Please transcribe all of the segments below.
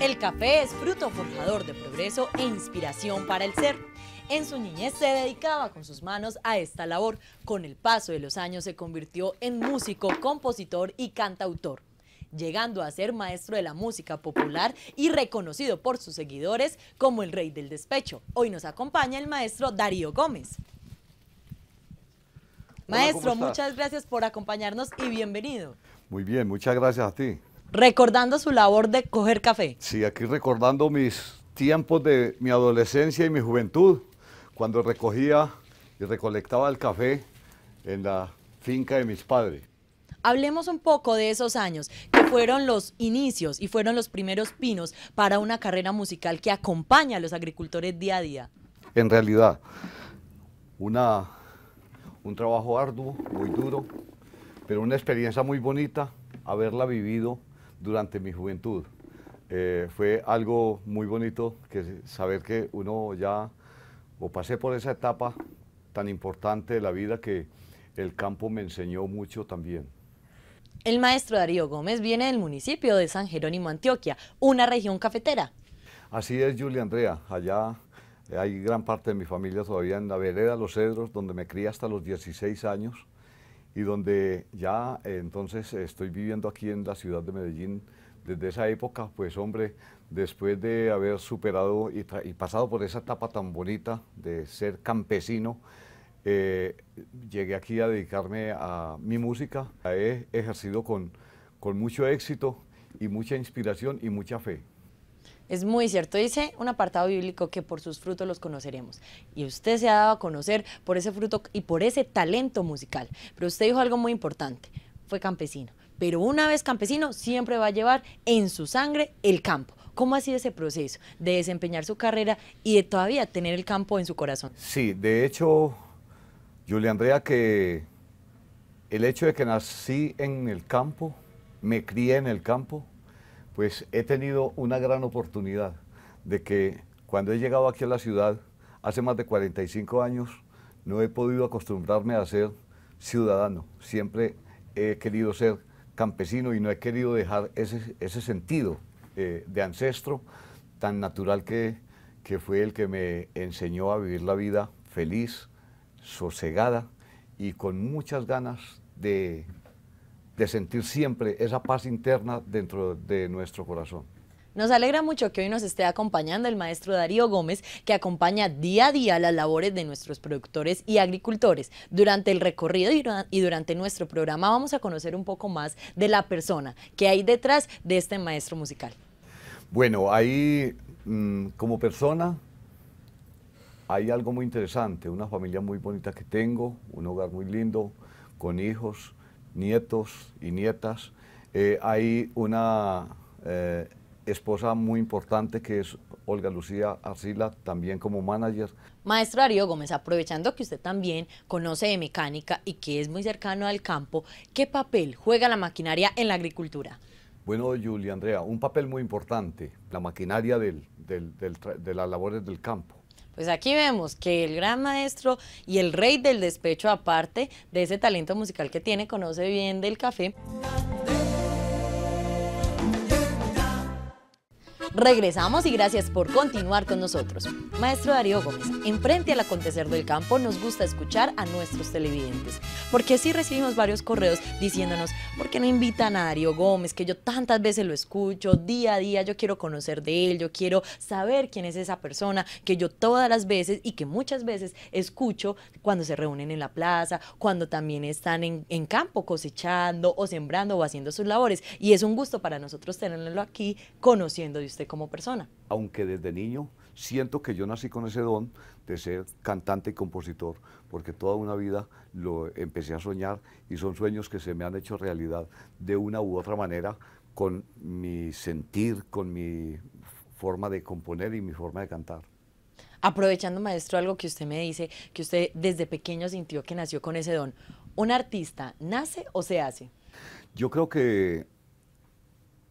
El café es fruto forjador de progreso e inspiración para el ser. En su niñez se dedicaba con sus manos a esta labor. Con el paso de los años se convirtió en músico, compositor y cantautor llegando a ser maestro de la música popular y reconocido por sus seguidores como el rey del despecho. Hoy nos acompaña el maestro Darío Gómez. Maestro, muchas gracias por acompañarnos y bienvenido. Muy bien, muchas gracias a ti recordando su labor de coger café. Sí, aquí recordando mis tiempos de mi adolescencia y mi juventud, cuando recogía y recolectaba el café en la finca de mis padres. Hablemos un poco de esos años, que fueron los inicios y fueron los primeros pinos para una carrera musical que acompaña a los agricultores día a día. En realidad, una, un trabajo arduo, muy duro, pero una experiencia muy bonita, haberla vivido durante mi juventud. Eh, fue algo muy bonito que saber que uno ya o pasé por esa etapa tan importante de la vida que el campo me enseñó mucho también. El maestro Darío Gómez viene del municipio de San Jerónimo, Antioquia, una región cafetera. Así es, Julia Andrea. Allá eh, hay gran parte de mi familia todavía en la vereda Los Cedros, donde me crié hasta los 16 años y donde ya eh, entonces estoy viviendo aquí en la ciudad de Medellín desde esa época, pues hombre, después de haber superado y, pasado por esa etapa tan bonita de ser campesino, eh, llegué aquí a dedicarme a mi música, la he ejercido con, con mucho éxito y mucha inspiración y mucha fe. Es muy cierto. Dice un apartado bíblico que por sus frutos los conoceremos. Y usted se ha dado a conocer por ese fruto y por ese talento musical. Pero usted dijo algo muy importante. Fue campesino. Pero una vez campesino, siempre va a llevar en su sangre el campo. ¿Cómo ha sido ese proceso de desempeñar su carrera y de todavía tener el campo en su corazón? Sí, de hecho, Julia Andrea, que el hecho de que nací en el campo, me crié en el campo, pues he tenido una gran oportunidad de que cuando he llegado aquí a la ciudad, hace más de 45 años, no he podido acostumbrarme a ser ciudadano. Siempre he querido ser campesino y no he querido dejar ese, sentido eh, de ancestro tan natural que, que fue el que me enseñó a vivir la vida feliz, sosegada y con muchas ganas de de sentir siempre esa paz interna dentro de nuestro corazón. Nos alegra mucho que hoy nos esté acompañando el maestro Darío Gómez, que acompaña día a día las labores de nuestros productores y agricultores. Durante el recorrido y durante nuestro programa vamos a conocer un poco más de la persona que hay detrás de este maestro musical. Bueno, ahí mm, como persona hay algo muy interesante, una familia muy bonita que tengo, un hogar muy lindo, con hijos, nietos y nietas. Eh, hay una eh, esposa muy importante que es Olga Lucía Arcila, también como manager. Maestro Darío Gómez, aprovechando que usted también conoce de mecánica y que es muy cercano al campo, ¿qué papel juega la maquinaria en la agricultura? Bueno, Julia Andrea, un papel muy importante, la maquinaria de las labores del campo. Pues aquí vemos que el gran maestro y el rey del despecho, aparte de ese talento musical que tiene, conoce bien del café. Regresamos y gracias por continuar con nosotros. Maestro Darío Gómez, enfrente al Acontecer del Campo nos gusta escuchar a nuestros televidentes, porque sí recibimos varios correos diciéndonos, ¿por qué no invitan a Darío Gómez? Que yo tantas veces lo escucho, día a día, yo quiero conocer de él, yo quiero saber quién es esa persona que yo todas las veces y que muchas veces escucho cuando se reúnen en la plaza, cuando también están en, en campo cosechando o sembrando o haciendo sus labores. Y es un gusto para nosotros tenerlo aquí conociendo de usted como persona. Aunque desde niño siento que yo nací con ese don de ser cantante y compositor, porque toda una vida lo empecé a soñar y son sueños que se me han hecho realidad de una u otra manera con mi sentir, con mi forma de componer y mi forma de cantar. Aprovechando, maestro, algo que usted me dice, que usted desde pequeño sintió que nació con ese don. ¿Un artista nace o se hace? Yo creo que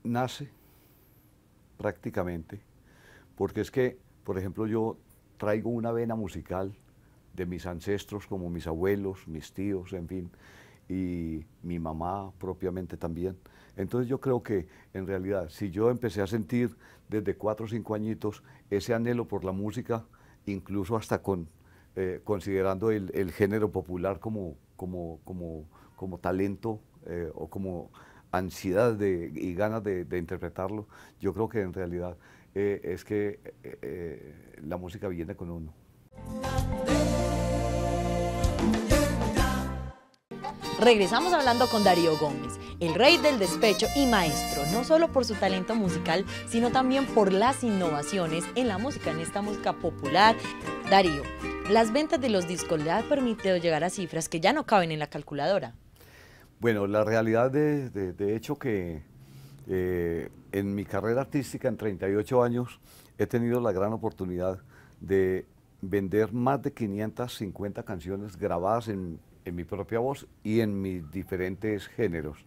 nace prácticamente, porque es que, por ejemplo, yo traigo una vena musical de mis ancestros, como mis abuelos, mis tíos, en fin, y mi mamá propiamente también. Entonces yo creo que en realidad, si yo empecé a sentir desde cuatro o cinco añitos ese anhelo por la música, incluso hasta con, eh, considerando el, género popular como, como, como, como talento eh, o como ansiedad y ganas de, interpretarlo, yo creo que en realidad eh, es que eh, eh, la música viene con uno. Regresamos hablando con Darío Gómez, el rey del despecho y maestro, no solo por su talento musical, sino también por las innovaciones en la música, en esta música popular. Darío, las ventas de los discos le han permitido llegar a cifras que ya no caben en la calculadora. Bueno, la realidad de, de, hecho que eh, en mi carrera artística, en 38 años, he tenido la gran oportunidad de vender más de 550 canciones grabadas en, mi propia voz y en mis diferentes géneros.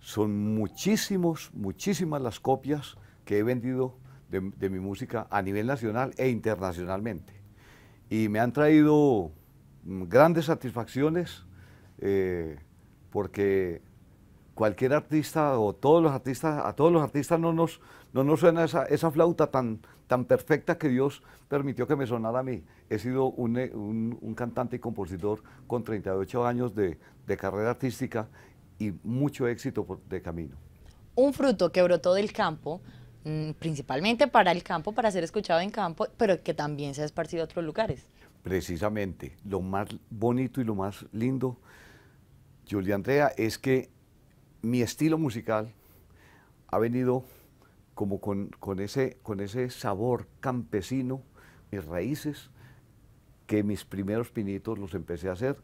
Son muchísimos, muchísimas las copias que he vendido de, mi música a nivel nacional e internacionalmente. Y me han traído mm, grandes satisfacciones. Eh, porque cualquier artista o todos los artistas, a todos los artistas no nos, no nos suena esa, esa flauta tan, tan perfecta que Dios permitió que me sonara a mí. He sido un, eh, un, cantante y compositor con 38 años de, de carrera artística y mucho éxito de camino. Un fruto que brotó del campo, mm, principalmente para el campo, para ser escuchado en campo, pero que también se ha esparcido a otros lugares. Precisamente, lo más bonito y lo más lindo Julia Andrea, es que mi estilo musical ha venido como con, ese, con ese sabor campesino, mis raíces, que mis primeros pinitos los empecé a hacer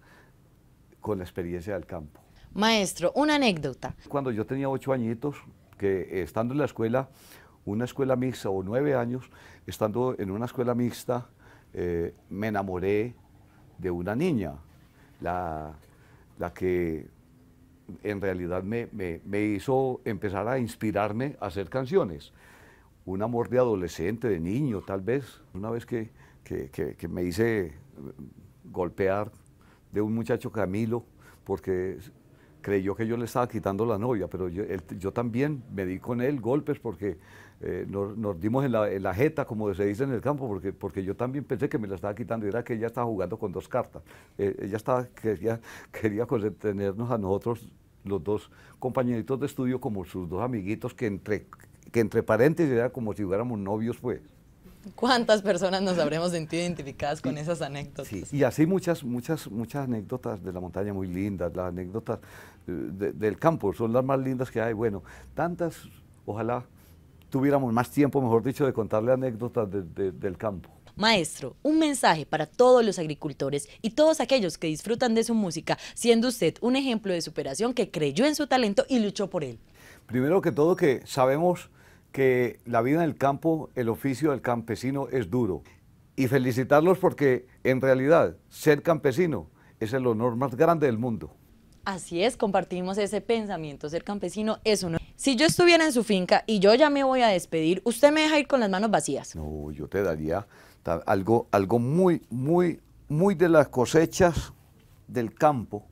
con la experiencia del campo. Maestro, una anécdota. Cuando yo tenía ocho añitos, que estando en la escuela, una escuela mixta o nueve años, estando en una escuela mixta, eh, me enamoré de una niña. La la que en realidad me, hizo empezar a inspirarme a hacer canciones. Un amor de adolescente, de niño tal vez, una vez que me hice golpear de un muchacho Camilo, porque creyó que yo le estaba quitando la novia, pero yo, también me di con él golpes porque eh, nos, dimos en la, jeta, como se dice en el campo, porque, porque yo también pensé que me la estaba quitando y era que ella estaba jugando con dos cartas. Eh, ella estaba, quería, quería tenernos a nosotros, los dos compañeritos de estudio, como sus dos amiguitos, que entre, que entre paréntesis era como si fuéramos novios, pues. ¿Cuántas personas nos habremos sentido identificadas con esas anécdotas? Sí, y así muchas, muchas, muchas anécdotas de la montaña muy lindas, las anécdotas eh, del campo son las más lindas que hay. Bueno, tantas, ojalá tuviéramos más tiempo, mejor dicho, de contarle anécdotas del campo. Maestro, un mensaje para todos los agricultores y todos aquellos que disfrutan de su música, siendo usted un ejemplo de superación que creyó en su talento y luchó por él. Primero que todo que sabemos que la vida en el campo, el oficio del campesino es duro. Y felicitarlos porque en realidad ser campesino es el honor más grande del mundo. Así es, compartimos ese pensamiento, ser campesino es un Si yo estuviera en su finca y yo ya me voy a despedir, ¿usted me deja ir con las manos vacías? No, yo te daría algo, algo muy, muy, muy de las cosechas del campo,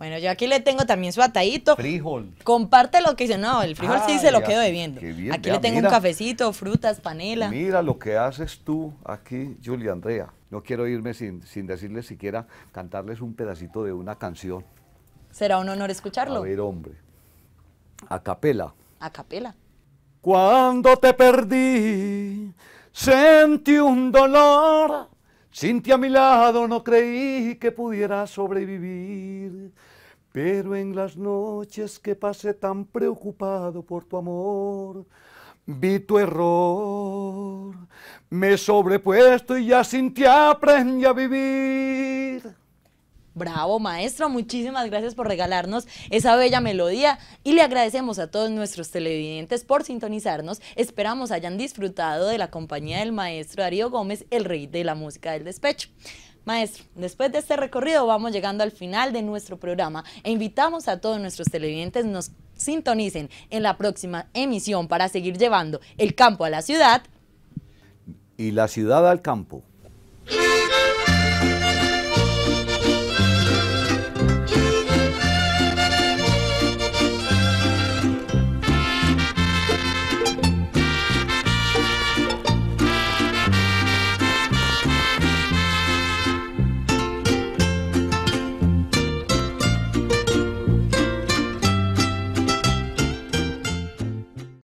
bueno, yo aquí le tengo también su atadito. Frijol. Comparte lo que dice. No, el frijol sí se lo quedo ah, debiendo. Bien, aquí le tengo un cafecito, frutas, panela. Mira lo que haces tú aquí, Julia Andrea. No quiero irme sin, sin decirles siquiera cantarles un pedacito de una canción. Será un honor escucharlo. A ver, hombre. A capela. A capela. Cuando te perdí, sentí un dolor ti a mi lado no creí que pudiera sobrevivir, pero en las noches que pasé tan preocupado por tu amor, vi tu error, me sobrepuesto y ya sin ti aprendí a vivir. Bravo, maestro. Muchísimas gracias por regalarnos esa bella melodía y le agradecemos a todos nuestros televidentes por sintonizarnos. Esperamos hayan disfrutado de la compañía del maestro Darío Gómez, el rey de la música del despecho. Maestro, después de este recorrido vamos llegando al final de nuestro programa e invitamos a todos nuestros televidentes nos sintonicen en la próxima emisión para seguir llevando el campo a la ciudad y la ciudad al campo.